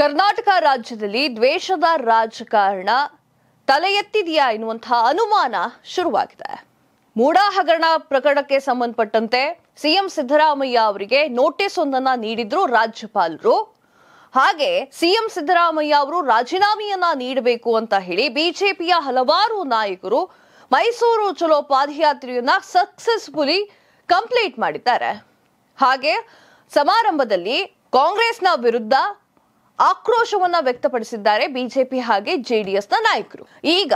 ಕರ್ನಾಟಕ ರಾಜ್ಯದಲ್ಲಿ ದ್ವೇಷದ ರಾಜಕಾರಣ ತಲೆ ಎತ್ತಿದೆಯಾ ಎನ್ನುವಂತಹ ಅನುಮಾನ ಶುರುವಾಗಿದೆ ಮೂಡಾ ಹಗರಣ ಪ್ರಕರಣಕ್ಕೆ ಸಂಬಂಧಪಟ್ಟಂತೆ ಸಿಎಂ ಸಿದ್ದರಾಮಯ್ಯ ಅವರಿಗೆ ನೋಟಿಸ್ ಒಂದನ್ನ ನೀಡಿದ್ರು ರಾಜ್ಯಪಾಲರು ಹಾಗೆ ಸಿಎಂ ಸಿದ್ದರಾಮಯ್ಯ ಅವರು ರಾಜೀನಾಮೆಯನ್ನ ನೀಡಬೇಕು ಅಂತ ಹೇಳಿ ಬಿಜೆಪಿಯ ಹಲವಾರು ನಾಯಕರು ಮೈಸೂರು ಚಲೋ ಪಾದಯಾತ್ರೆಯನ್ನ ಸಕ್ಸಸ್ಫುಲಿ ಕಂಪ್ಲೀಟ್ ಮಾಡಿದ್ದಾರೆ ಹಾಗೆ ಸಮಾರಂಭದಲ್ಲಿ ಕಾಂಗ್ರೆಸ್ನ ವಿರುದ್ಧ ಆಕ್ರೋಶವನ್ನ ವ್ಯಕ್ತಪಡಿಸಿದ್ದಾರೆ ಬಿಜೆಪಿ ಹಾಗೆ ಜೆಡಿಎಸ್ನ ನಾಯಕರು ಈಗ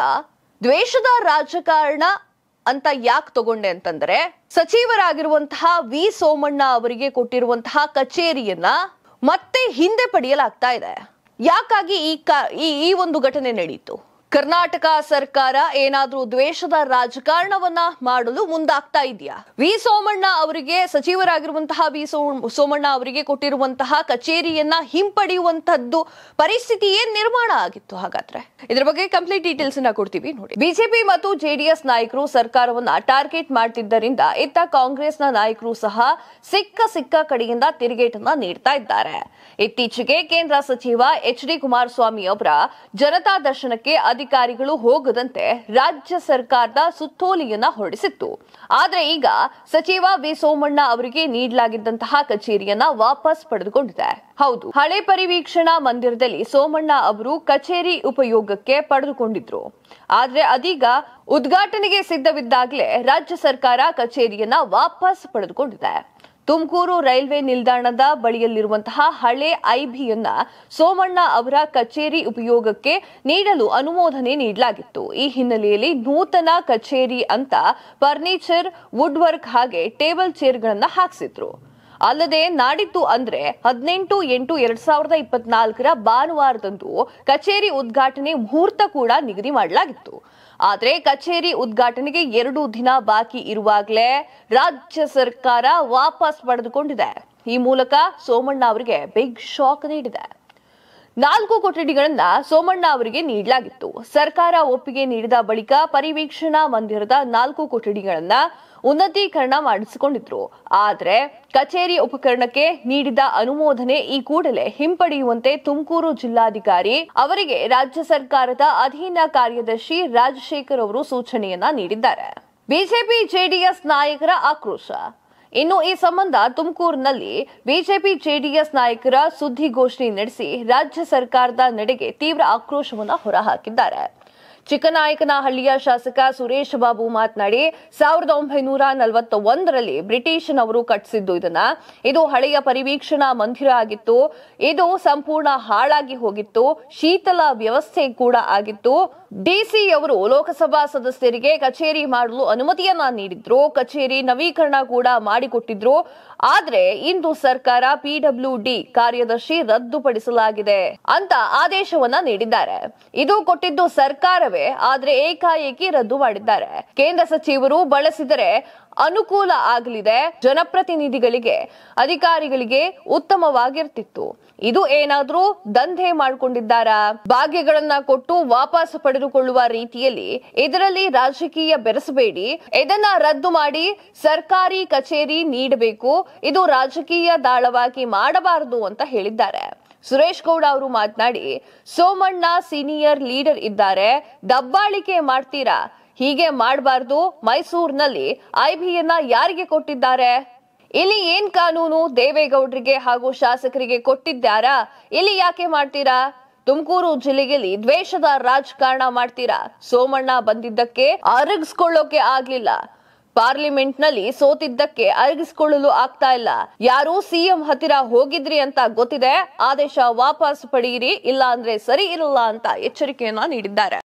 ದ್ವೇಷದ ರಾಜಕಾರಣ ಅಂತ ಯಾಕೆ ತಗೊಂಡೆ ಅಂತಂದ್ರೆ ಸಚಿವರಾಗಿರುವಂತಹ ವಿ ಸೋಮಣ್ಣ ಅವರಿಗೆ ಕೊಟ್ಟಿರುವಂತಹ ಕಚೇರಿಯನ್ನ ಮತ್ತೆ ಹಿಂದೆ ಪಡೆಯಲಾಗ್ತಾ ಇದೆ ಯಾಕಾಗಿ ಈ ಈ ಒಂದು ಘಟನೆ ನಡೆಯಿತು ಕರ್ನಾಟಕ ಸರ್ಕಾರ ಏನಾದರೂ ದ್ವೇಷದ ರಾಜಕಾರಣವನ್ನ ಮಾಡಲು ಮುಂದಾಗ್ತಾ ಇದೆಯಾ ವಿ ಸೋಮಣ್ಣ ಅವರಿಗೆ ಸಚಿವರಾಗಿರುವಂತಹ ವಿ ಸೋಮಣ್ಣ ಅವರಿಗೆ ಕೊಟ್ಟಿರುವಂತಹ ಕಚೇರಿಯನ್ನ ಹಿಂಪಡೆಯುವಂತಹದ್ದು ಪರಿಸ್ಥಿತಿ ಏನ್ ನಿರ್ಮಾಣ ಆಗಿತ್ತು ಹಾಗಾದ್ರೆ ಇದ್ರ ಬಗ್ಗೆ ಕಂಪ್ಲೀಟ್ ಡೀಟೇಲ್ಸ್ ನ ಕೊಡ್ತೀವಿ ನೋಡಿ ಬಿಜೆಪಿ ಮತ್ತು ಜೆಡಿಎಸ್ ನಾಯಕರು ಸರ್ಕಾರವನ್ನ ಟಾರ್ಗೆಟ್ ಮಾಡ್ತಿದ್ದರಿಂದ ಇತ್ತ ಕಾಂಗ್ರೆಸ್ನ ನಾಯಕರು ಸಹ ಸಿಕ್ಕ ಸಿಕ್ಕ ಕಡೆಯಿಂದ ತಿರುಗೇಟನ್ನ ನೀಡ್ತಾ ಇದ್ದಾರೆ ಇತ್ತೀಚೆಗೆ ಕೇಂದ್ರ ಸಚಿವ ಎಚ್ ಡಿ ಕುಮಾರಸ್ವಾಮಿ ಅವರ ಜನತಾ ದರ್ಶನಕ್ಕೆ ಅಧಿಕಾರಿಗಳು ಹೋಗದಂತೆ ರಾಜ್ಯ ಸರ್ಕಾರದ ಸುತ್ತೋಲೆಯನ್ನ ಹೊರಡಿಸಿತ್ತು ಆದರೆ ಈಗ ಸಚಿವ ವಿ ಸೋಮಣ್ಣ ಅವರಿಗೆ ನೀಡಲಾಗಿದ್ದಂತಹ ಕಚೇರಿಯನ್ನ ವಾಪಸ್ ಪಡೆದುಕೊಂಡಿದೆ ಹೌದು ಹಳೆ ಪರಿವೀಕ್ಷಣಾ ಮಂದಿರದಲ್ಲಿ ಸೋಮಣ್ಣ ಅವರು ಕಚೇರಿ ಉಪಯೋಗಕ್ಕೆ ಪಡೆದುಕೊಂಡಿದ್ರು ಆದ್ರೆ ಅದೀಗ ಉದ್ಘಾಟನೆಗೆ ಸಿದ್ಧವಿದ್ದಾಗಲೇ ರಾಜ್ಯ ಸರ್ಕಾರ ಕಚೇರಿಯನ್ನ ವಾಪಸ್ ಪಡೆದುಕೊಂಡಿದೆ ತುಮಕೂರು ರೈಲ್ವೆ ನಿಲ್ದಾಣದ ಬಳಿಯಲ್ಲಿರುವಂತಹ ಹಳೆ ಐಬಿಯನ್ನ ಸೋಮಣ್ಣ ಅವರ ಕಚೇರಿ ಉಪಯೋಗಕ್ಕೆ ನೀಡಲು ಅನುಮೋದನೆ ನೀಡಲಾಗಿತ್ತು ಈ ಹಿನ್ನೆಲೆಯಲ್ಲಿ ನೂತನ ಕಚೇರಿ ಅಂತ ಫರ್ನಿಚರ್ ವುಡ್ವರ್ಕ್ ಹಾಗೆ ಟೇಬಲ್ ಚೇರ್ಗಳನ್ನ ಹಾಕಿಸಿದ್ರು ಅಲ್ಲದೆ ನಾಡಿದ್ದು ಅಂದ್ರೆ ಹದಿನೆಂಟು ಎಂಟು ಎರಡ್ ಸಾವಿರದ ಇಪ್ಪತ್ನಾಲ್ಕರ ಭಾನುವಾರದಂದು ಕಚೇರಿ ಉದ್ಘಾಟನೆ ಮುಹೂರ್ತ ಕೂಡ ನಿಗದಿ ಮಾಡಲಾಗಿತ್ತು ಆದರೆ ಕಚೇರಿ ಉದ್ಘಾಟನೆಗೆ ಎರಡು ದಿನ ಬಾಕಿ ಇರುವಾಗಲೇ ರಾಜ್ಯ ಸರ್ಕಾರ ವಾಪಸ್ ಪಡೆದುಕೊಂಡಿದೆ ಈ ಮೂಲಕ ಸೋಮಣ್ಣ ಅವರಿಗೆ ಬಿಗ್ ಶಾಕ್ ನೀಡಿದೆ ನಾಲ್ಕು ಕೊಠಡಿಗಳನ್ನ ಸೋಮಣ್ಣ ಅವರಿಗೆ ನೀಡಲಾಗಿತ್ತು ಸರ್ಕಾರ ಒಪ್ಪಿಗೆ ನೀಡಿದ ಬಳಿಕ ಪರಿವೀಕ್ಷಣಾ ಮಂದಿರದ ನಾಲ್ಕು ಕೊಠಡಿಗಳನ್ನ ಉನ್ನತೀಕರಣ ಮಾಡಿಸಿಕೊಂಡಿದ್ರು ಆದರೆ ಕಚೇರಿ ಉಪಕರಣಕ್ಕೆ ನೀಡಿದ ಅನುಮೋದನೆ ಈ ಕೂಡಲೇ ಹಿಂಪಡೆಯುವಂತೆ ತುಮಕೂರು ಜಿಲ್ಲಾಧಿಕಾರಿ ಅವರಿಗೆ ರಾಜ್ಯ ಸರ್ಕಾರದ ಅಧೀನ ಕಾರ್ಯದರ್ಶಿ ರಾಜಶೇಖರ್ ಅವರು ಸೂಚನೆಯನ್ನ ನೀಡಿದ್ದಾರೆ ಬಿಜೆಪಿ ಜೆಡಿಎಸ್ ನಾಯಕರ ಆಕ್ರೋಶ ಇನ್ನು ಈ ಸಂಬಂಧ ತುಮಕೂರಿನಲ್ಲಿ ಬಿಜೆಪಿ ಜೆಡಿಎಸ್ ನಾಯಕರ ಸುದ್ದಿಗೋಷ್ಠಿ ನಡೆಸಿ ರಾಜ್ಯ ಸರ್ಕಾರದ ನಡೆಗೆ ತೀವ್ರ ಆಕ್ರೋಶವನ್ನು ಹೊರಹಾಕಿದ್ದಾರೆ ಚಿಕ್ಕನಾಯಕನಹಳ್ಳಿಯ ಶಾಸಕ ಸುರೇಶ್ ಬಾಬು ಮಾತನಾಡಿ ಸಾವಿರದ ಒಂಬೈನೂರ ನಲವತ್ತ ಒಂದರಲ್ಲಿ ಬ್ರಿಟಿಷನವರು ಕಟ್ಟಿಸಿದ್ದು ಇದನ್ನ ಇದು ಹಳೆಯ ಪರಿವೀಕ್ಷಣಾ ಮಂದಿರ ಆಗಿತ್ತು ಇದು ಸಂಪೂರ್ಣ ಹಾಳಾಗಿ ಹೋಗಿತ್ತು ಶೀತಲ ವ್ಯವಸ್ಥೆ ಕೂಡ ಆಗಿತ್ತು ಡಿಸಿ ಅವರು ಲೋಕಸಭಾ ಸದಸ್ಯರಿಗೆ ಕಚೇರಿ ಮಾಡಲು ಅನುಮತಿಯನ್ನ ನೀಡಿದ್ರು ಕಚೇರಿ ನವೀಕರಣ ಕೂಡ ಮಾಡಿಕೊಟ್ಟಿದ್ರು ಆದ್ರೆ ಇಂದು ಸರ್ಕಾರ ಪಿಡಬ್ಲ್ಯೂ ಡಿ ಕಾರ್ಯದರ್ಶಿ ರದ್ದುಪಡಿಸಲಾಗಿದೆ ಅಂತ ಆದೇಶವನ್ನ ನೀಡಿದ್ದಾರೆ ಇದು ಕೊಟ್ಟಿದ್ದು ಸರ್ಕಾರವೇ ಆದ್ರೆ ಏಕಾಏಕಿ ರದ್ದು ಮಾಡಿದ್ದಾರೆ ಕೇಂದ್ರ ಸಚಿವರು ಬಳಸಿದರೆ ಅನುಕೂಲ ಆಗಲಿದೆ ಜನಪ್ರತಿನಿಧಿಗಳಿಗೆ ಅಧಿಕಾರಿಗಳಿಗೆ ಉತ್ತಮವಾಗಿರ್ತಿತ್ತು ಇದು ಏನಾದ್ರೂ ದಂಧೆ ಮಾಡಿಕೊಂಡಿದ್ದಾರಾ ಭಾಗ್ಯಗಳನ್ನ ಕೊಟ್ಟು ವಾಪಸ್ ಪಡೆದು ತೆಗೆದುಕೊಳ್ಳುವ ರೀತಿಯಲ್ಲಿ ಇದರಲ್ಲಿ ರಾಜಕೀಯ ಬೆರೆಸಬೇಡಿ ಇದನ್ನ ರದ್ದು ಮಾಡಿ ಸರ್ಕಾರಿ ಕಚೇರಿ ನೀಡಬೇಕು ಇದು ರಾಜಕೀಯ ದಾಳವಾಗಿ ಮಾಡಬಾರದು ಅಂತ ಹೇಳಿದ್ದಾರೆ ಸುರೇಶ್ ಗೌಡ ಅವರು ಮಾತನಾಡಿ ಸೋಮಣ್ಣ ಸೀನಿಯರ್ ಲೀಡರ್ ಇದ್ದಾರೆ ದಬ್ಬಾಳಿಕೆ ಮಾಡ್ತೀರಾ ಹೀಗೆ ಮಾಡಬಾರ್ದು ಮೈಸೂರಿನಲ್ಲಿ ಐಬಿಯನ್ನ ಯಾರಿಗೆ ಕೊಟ್ಟಿದ್ದಾರೆ ಇಲ್ಲಿ ಏನ್ ಕಾನೂನು ದೇವೇಗೌಡರಿಗೆ ಹಾಗೂ ಶಾಸಕರಿಗೆ ಕೊಟ್ಟಿದ್ದಾರಾ ಇಲ್ಲಿ ಯಾಕೆ ಮಾಡ್ತೀರಾ ತುಮಕೂರು ಜಿಲ್ಲೆಯಲ್ಲಿ ದ್ವೇಷದ ರಾಜಕಾರಣ ಮಾಡ್ತೀರಾ ಸೋಮಣ್ಣ ಬಂದಿದ್ದಕ್ಕೆ ಅರಗಿಸ್ಕೊಳ್ಳೋಕೆ ಆಗ್ಲಿಲ್ಲ ಪಾರ್ಲಿಮೆಂಟ್ ನಲ್ಲಿ ಸೋತಿದ್ದಕ್ಕೆ ಅರಗಿಸ್ಕೊಳ್ಳಲು ಆಗ್ತಾ ಇಲ್ಲ ಯಾರು ಸಿಎಂ ಹತ್ತಿರ ಹೋಗಿದ್ರಿ ಅಂತ ಗೊತ್ತಿದೆ ಆದೇಶ ವಾಪಸ್ ಪಡೆಯಿರಿ ಇಲ್ಲ ಅಂದ್ರೆ ಸರಿ ಇರಲ್ಲ ಅಂತ ಎಚ್ಚರಿಕೆಯನ್ನ ನೀಡಿದ್ದಾರೆ